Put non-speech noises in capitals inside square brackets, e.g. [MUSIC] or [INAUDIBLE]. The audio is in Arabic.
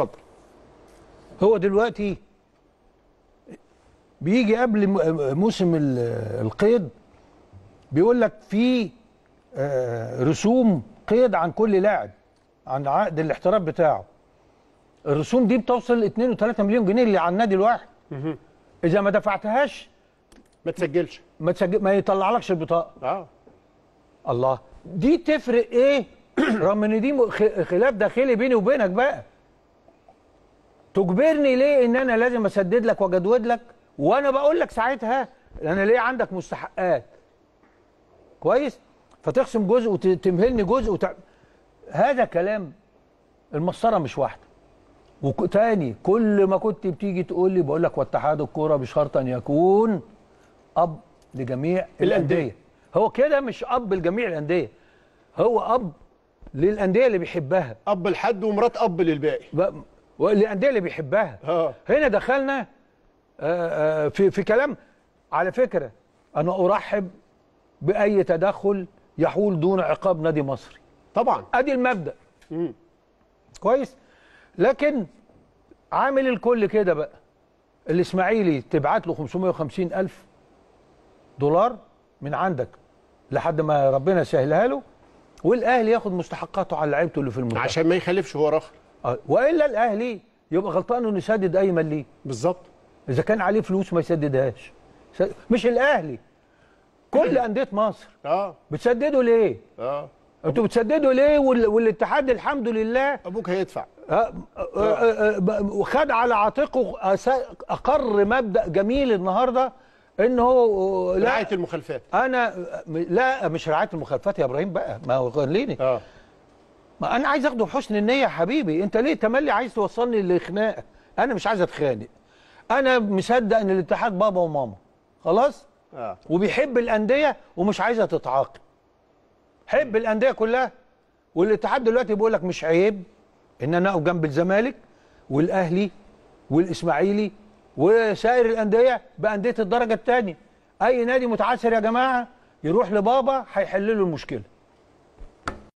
اتفضل هو دلوقتي بيجي قبل موسم القيد بيقول لك في آه، رسوم قيد عن كل لاعب عن عقد الاحتراف بتاعه الرسوم دي بتوصل 2 و3 مليون جنيه اللي على النادي الواحد اذا ما دفعتهاش ما تسجلش ما تسجل ما يطلعلكش البطاقه اه الله دي تفرق ايه [CLEARS THROAT] رغم ان دي خلاف داخلي بيني وبينك بقى تجبرني ليه ان انا لازم اسدد لك واجدود لك وانا بقول لك ساعتها انا ليه عندك مستحقات كويس فتخصم جزء وتمهلني جزء وت... هذا كلام المسطره مش واحده وتاني كل ما كنت بتيجي تقول لي بقول لك واتحاد الكوره بشرط ان يكون اب لجميع الانديه هو كده مش اب لجميع الانديه هو اب للانديه اللي بيحبها اب لحد ومرات اب للباقي والانديه اللي بيحبها آه. هنا دخلنا آآ آه، آآ آه، في في كلام على فكره انا ارحب باي تدخل يحول دون عقاب نادي مصري طبعا ادي المبدا مم. كويس لكن عامل الكل كده بقى الاسماعيلي تبعت له 550 الف دولار من عندك لحد ما ربنا يسهلها له والاهلي ياخد مستحقاته على لعيبته اللي في المنتخب عشان ما يخالفش هو رخل آه، والا الاهلي يبقى غلطان انه يسدد اي مليم بالظبط اذا كان عليه فلوس ما يسددهاش مش الاهلي كل انديه مصر اه بتسددوا ليه اه انتوا بتسددوا ليه والاتحاد الحمد لله ابوك هيدفع آه، آه، وخد على عاتقه اقر مبدا جميل النهارده ان هو رعايه المخالفات انا لا مش رعايه المخالفات يا ابراهيم بقى ما هو خليني اه ما انا عايز اخده بحسن النيه يا حبيبي انت ليه تملي عايز توصلني لخناقه انا مش عايز اتخانق انا مصدق ان الاتحاد بابا وماما خلاص آه. وبيحب الانديه ومش عايزها تتعاقب حب الانديه كلها والاتحاد دلوقتي بيقول لك مش عيب ان انا اقف جنب الزمالك والاهلي والاسماعيلي وسائر الانديه بانديه الدرجه الثانيه اي نادي متعثر يا جماعه يروح لبابا هيحل له المشكله